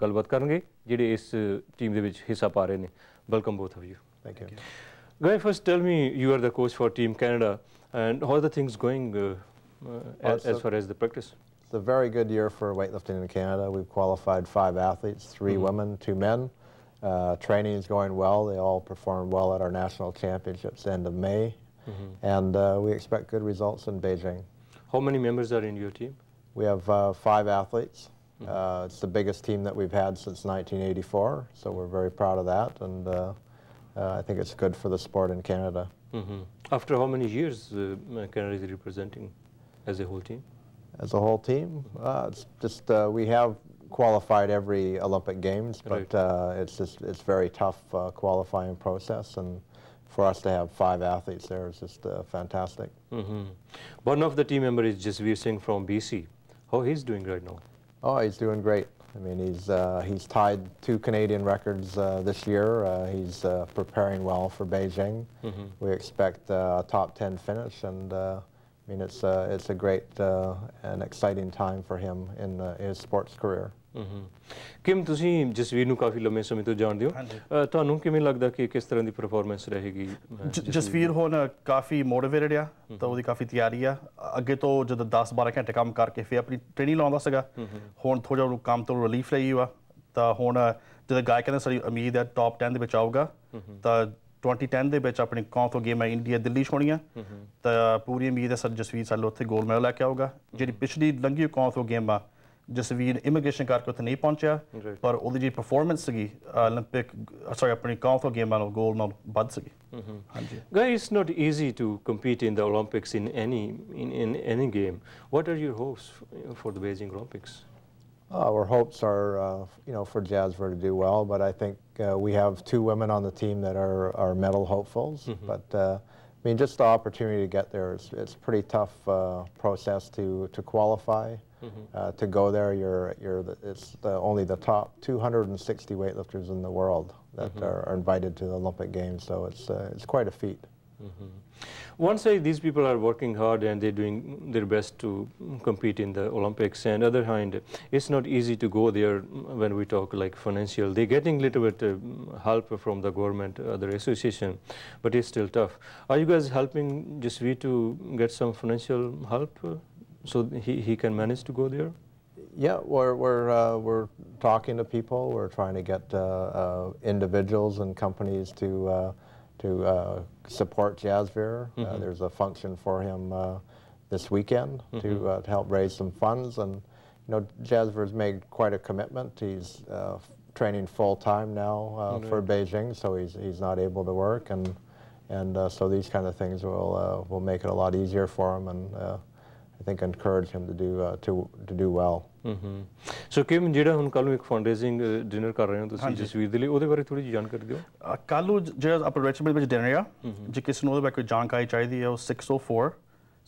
ਗੱਲਬਾਤ ਕਰਨਗੇ ਜਿਹੜੇ ਇਸ ਟੀਮ ਦੇ ਵਿੱਚ ਹਿੱਸਾ ਪਾ ਰਹੇ ਨੇ welcome both of you thank you guys first tell me you are the coach for team Canada and how are the things going as far as the practice It's a very good year for weightlifting in Canada. We've qualified five athletes, 3 mm women, two men. Uh, training is going well. They all performed well at our national championships end of May. Mm -hmm. And uh, we expect good results in Beijing. How many members are in your team? We have uh, five athletes. Mm-hmm. Uh, it's the biggest team that we've had since 1984, so we're very proud of that, and uh, uh, I think it's good for the sport in Canada. Mm -hmm. After how many years uh, Canada is representing as a whole team? As a whole team, uh, it's just uh, we have qualified every Olympic Games, but it's just it's very tough qualifying process and for us to have five athletes there is just uh, fantastic. Mm -hmm. One of the team members is just Singh from BC. How he's doing right now? Oh, he's doing great. I mean, he's, uh, he's tied two Canadian records uh, this year. Uh, he's uh, preparing well for Beijing. Mm -hmm. We expect uh, a top 10 finish, and uh, I mean, it's, it's a great and exciting time for him in his sports career. Kim ਤੁਸੀਂ ਜਸਵੀਰ ਨੂੰ ਕਾਫੀ ਲੰਮੇ ਸਮੇਂ ਤੋਂ ਜਾਣਦੇ ਹੋ ਤੁਹਾਨੂੰ ਕਿਵੇਂ ਲੱਗਦਾ ਕਿ ਕਿਸ ਤਰ੍ਹਾਂ ਦੀ ਪਰਫਾਰਮੈਂਸ ਰਹੇਗੀ ਜਸਵੀਰ ਹੁਣ ਕਾਫੀ ਮੋਟੀਵੇਟਡ ਆ ਤਾਂ ਉਹਦੀ ਕਾਫੀ ਤਿਆਰੀ ਆ ਅੱਗੇ ਤੋਂ ਜਦੋਂ 10-12 ਘੰਟੇ ਕੰਮ ਕਰਕੇ ਫੇ ਆਪਣੀ ਟ੍ਰੇਨਿੰਗ ਲਾਉਂਦਾ ਸੀਗਾ ਹੁਣ ਥੋੜਾ ਉਹਨੂੰ ਕੰਮ ਤੋਂ ਰਿਲੀਫ ਲਈ ਹੋਆ ਤਾਂ ਹੁਣ ਜਦੋਂ ਗਾਇਕ ਕਹਿੰਦਾ ਸਾਰੀ ਉਮੀਦ ਹੈ ਟਾਪ 10 ਦੇ ਵਿੱਚ ਆਊਗਾ ਤਾਂ 2010 ਦੇ ਵਿੱਚ ਆਪਣੀ ਕਾਂਫ ਗੇਮ ਹੈ ਇੰਡੀਆ ਦਿੱਲੀ ਚ ਹੋਣੀ ਆ ਤਾਂ ਪੂਰੀ ਉਮੀਦ ਹੈ ਸਰ ਜਸਵੀਰ ਸਾਲ ਉੱਥੇ ਗੋਲ ਮੈਡਲ ਲੈ ਕੇ ਆਊਗਾ ਜਿਹੜੀ ਪਿਛਲੀ ਲੰਗੀ ਕਾਂਫ ਗੇਮ ਆ ਜਸਵੀਰ ਇਮੀਗ੍ਰੇਸ਼ਨ ਕਰਕੇ ਉੱਥੇ ਨਹੀਂ ਪਹੁੰਚਿਆ ਪਰ ਉਹਦੀ ਜੀ ਪਰਫਾਰਮੈਂਸ ਸੀਗੀ 올림픽 ਸੌਰੀ ਆਪਣੀ ਕਾਂਫ ਤੋਂ ਗੇਮਾਂ ਨਾਲ ਗੋਲ ਨਾਲ ਵੱਧ ਸੀਗੀ ਹਾਂਜੀ guys it's not easy to compete in the 올림픽ਸ in any in in any game what are your hopes for the Beijing 올림픽ਸ our hopes are, uh, you know, for Jasper to do well, but I think uh, we have two women on the team that are, are medal hopefuls. Mm -hmm. But uh, I mean, just the opportunity to get there is it's a pretty tough uh, process to to qualify. Mm -hmm. uh, to go there, you're you're the, it's the, only the top 260 weightlifters in the world that mm -hmm. are, are, invited to the Olympic Games, so it's uh, it's quite a feat. Mm -hmm. One side, these people are working hard and they're doing their best to compete in the Olympics. And other hand, it's not easy to go there when we talk like financial. They're getting little bit uh, help from the government, other association, but it's still tough. Are you guys helping we to get some financial help uh, so he, he can manage to go there? Yeah, we're, we're, uh, we're talking to people. We're trying to get uh, uh, individuals and companies to to uh, support Jazzbeer. Uh, mm -hmm. there's a function for him uh, this weekend mm -hmm. to, mm-hmm. uh, to, help raise some funds. And you know, Jazzbeer's made quite a commitment. He's training full time now mm-hmm. for Beijing, so he's he's not able to work and. And so these kind of things will will make it a lot easier for him, and think encouraged him to do uh, to to do well. So mm-hmm. Kim ਜਿਹੜਾ ਹੁਣ ਕੱਲ ਨੂੰ ਇੱਕ ਫੰਡਰੇਜ਼ਿੰਗ dinner ਕਰ ਰਹੇ ਹੋ ਤੁਸੀਂ ਜਸਵੀਰ ਦੇ ਲਈ ਉਹਦੇ ਬਾਰੇ ਥੋੜੀ ਜਿਹੀ ਜਾਣਕਾਰੀ ਦਿਓ ਕੱਲ ਨੂੰ ਜਿਹੜਾ ਆਪਣਾ ਰੈਚਮੈਂਟ ਵਿੱਚ ਡਿਨਰ ਆ mm-hmm। ਜੇ ਕਿਸ ਨੂੰ ਉਹਦੇ ਬਾਰੇ ਕੋਈ ਜਾਣਕਾਰੀ ਚਾਹੀਦੀ ਹੈ ਉਹ 604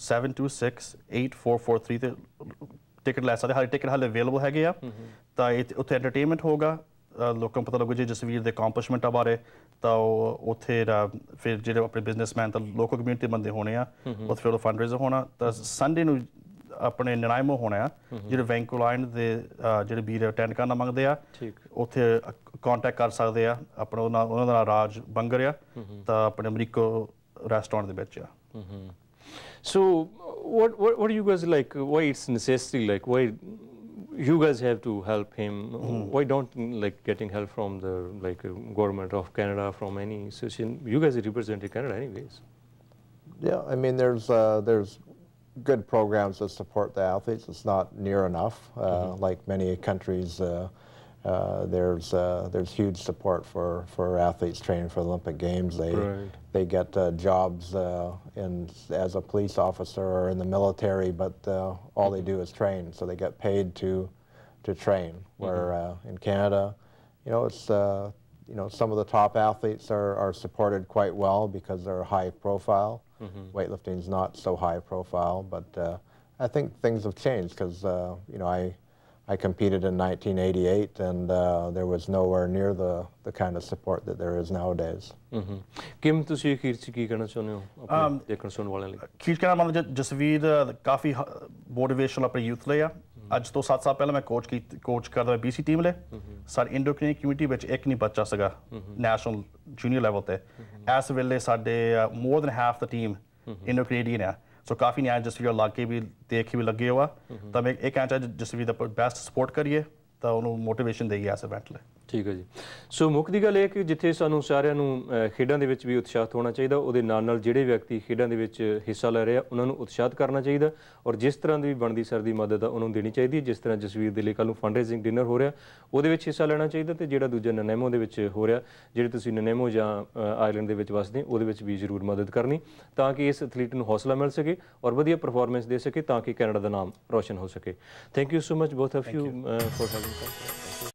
726-8443 ਤੇ ਟਿਕਟ ਲੈ ਸਕਦੇ ਹਰ ਟਿਕਟ ਹਾਲੇ ਅਵੇਲੇਬਲ ਹੈਗੇ ਆ mm-hmm। ਤਾਂ ਉੱਥੇ ਐਂਟਰਟੇਨਮੈਂਟ ਹੋਗਾ ਲੋਕਾਂ ਨੂੰ ਪਤਾ ਲੱਗੂ ਜੇ ਜਸਵੀਰ ਦੇ ਅਕੰਪਲਿਸ਼ਮੈਂਟਾਂ ਬਾਰੇ ਤਾਂ ਉਹ ਉੱਥੇ ਫਿਰ ਜਿਹੜੇ ਆਪਣੇ ਬਿਜ਼ਨਸਮੈਨ ਤਾਂ ਲੋਕਲ ਕਮਿਊਨਿਟੀ ਬੰਦੇ ਹੋਣੇ ਆ ਉਹ ਫਿਰ ਉਹ ਫੰਡਰੇਜ਼ਰ ਹੋਣਾ ਤਾਂ ਸੰਡੇ ਨੂੰ ਆਪਣੇ ਨਿਰਾਇਮੋ ਹੋਣਾ ਆ ਜਿਹੜੇ ਵੈਂਕੂਲਾਈਨ ਦੇ ਜਿਹੜੇ ਵੀਰ ਅਟੈਂਡ ਕਰਨਾ ਮੰਗਦੇ ਆ ਉੱਥੇ ਕੰਟੈਕਟ ਕਰ ਸਕਦੇ ਆ ਆਪਣਾ ਉਹਨਾਂ ਦਾ ਰਾਜ ਬੰਗਰ ਆ ਤਾਂ ਆਪਣੇ ਅਮਰੀਕੋ ਰੈਸਟੋਰੈਂਟ ਦੇ ਵਿੱਚ ਆ ਸੋ what what what do you guys like why it's necessary like why you guys have to help him. Mm. Why don't like getting help from the like uh, government of Canada, from any association? You guys represent Canada anyways. Yeah, I mean, there's uh, there's good programs that support the athletes. It's not near enough, uh, mm -hmm. like many countries. Uh, uh, there's uh, there's huge support for, for athletes training for Olympic Games. They right. they get uh, jobs uh, in as a police officer or in the military, but uh, all they mm-hmm. do is train, so they get paid to to train. Mm-hmm. Where mm -hmm. in Canada, you know, it's you know some of the top athletes are, are supported quite well because they're high profile. Mm -hmm. Weightlifting's not so high profile, but I think things have changed because you know I I competed in 1988, and uh, there was nowhere near the, the kind of support that there is nowadays. Mm-hmm. Kim, do you want to say something to your friends? Kim, I think Jasveer has a lot of motivation for youth. Today, seven years ago, I was coached the BC team. In our mm-hmm. indo community, there one kid at the national junior level. Mm-hmm. As well, uh, more than half the team is canadian ਸੋ ਕਾਫੀ ਨਿਆਂ ਜਿਸ ਵੀ ਲੱਗੇ ਵੀ ਦੇਖ ਵੀ ਲੱਗੇ ਹੋਆ ਤਾਂ ਮੈਂ ਇਹ ਕਹਿਣਾ ਜਿਸ ਵੀ ਦਾ ਬੈਸਟ ਸਪੋਰਟ ਕਰੀਏ ਤਾਂ ਉਹਨੂੰ ਮੋਟੀਵੇਸ਼ਨ ਦੇਈਏ ਇਸ ਇਵੈਂਟ ਲਈ ਠੀਕ ਹੈ ਜੀ ਸੋ ਮੁੱਖ ਦੀ ਗੱਲ ਇਹ ਕਿ ਜਿੱਥੇ ਸਾਨੂੰ ਸਾਰਿਆਂ ਨੂੰ ਖੇਡਾਂ ਦੇ ਵਿੱਚ ਵੀ ਉਤਸ਼ਾਹਤ ਹੋਣਾ ਚਾਹੀਦਾ ਉਹਦੇ ਨਾਲ ਨਾਲ ਜਿਹੜੇ ਵਿਅਕਤੀ ਖੇਡਾਂ ਦੇ ਵਿੱਚ ਹਿੱਸਾ ਲੈ ਰਹੇ ਆ ਉਹਨਾਂ ਨੂੰ ਉਤਸ਼ਾਹਤ ਕਰਨਾ ਚਾਹੀਦਾ ਔਰ ਜਿਸ ਤਰ੍ਹਾਂ ਦੀ ਬਣਦੀ ਸਰਦੀ ਮਦਦ ਆ ਉਹਨਾਂ ਨੂੰ ਦੇਣੀ ਚਾਹੀਦੀ ਜਿਸ ਤਰ੍ਹਾਂ ਜਸਵੀਰ ਦੇ ਲਈ ਕੱਲ ਨੂੰ ਫੰਡਰੇਜ਼ਿੰਗ ਡਿਨਰ ਹੋ ਰਿਹਾ ਉਹਦੇ ਵਿੱਚ ਹਿੱਸਾ ਲੈਣਾ ਚਾਹੀਦਾ ਤੇ ਜਿਹੜਾ ਦੂਜਾ ਨਨੇਮੋ ਦੇ ਵਿੱਚ ਹੋ ਰਿਹਾ ਜਿਹੜੇ ਤੁਸੀਂ ਨਨੇਮੋ ਜਾਂ ਆਇਰਲੈਂਡ ਦੇ ਵਿੱਚ ਵਸਦੇ ਉਹਦੇ ਵਿੱਚ ਵੀ ਜ਼ਰੂਰ ਮਦਦ ਕਰਨੀ ਤਾਂ ਕਿ ਇਸ ਐਥਲੀਟ ਨੂੰ ਹੌਸਲਾ ਮਿਲ ਸਕੇ ਔਰ ਵਧੀਆ ਪਰਫਾਰਮੈਂਸ ਦੇ ਸਕੇ ਤਾਂ ਕਿ ਕੈਨੇਡਾ ਦਾ ਨਾਮ ਰੋਸ਼ਨ ਹੋ ਸਕੇ thank you so much both of you for having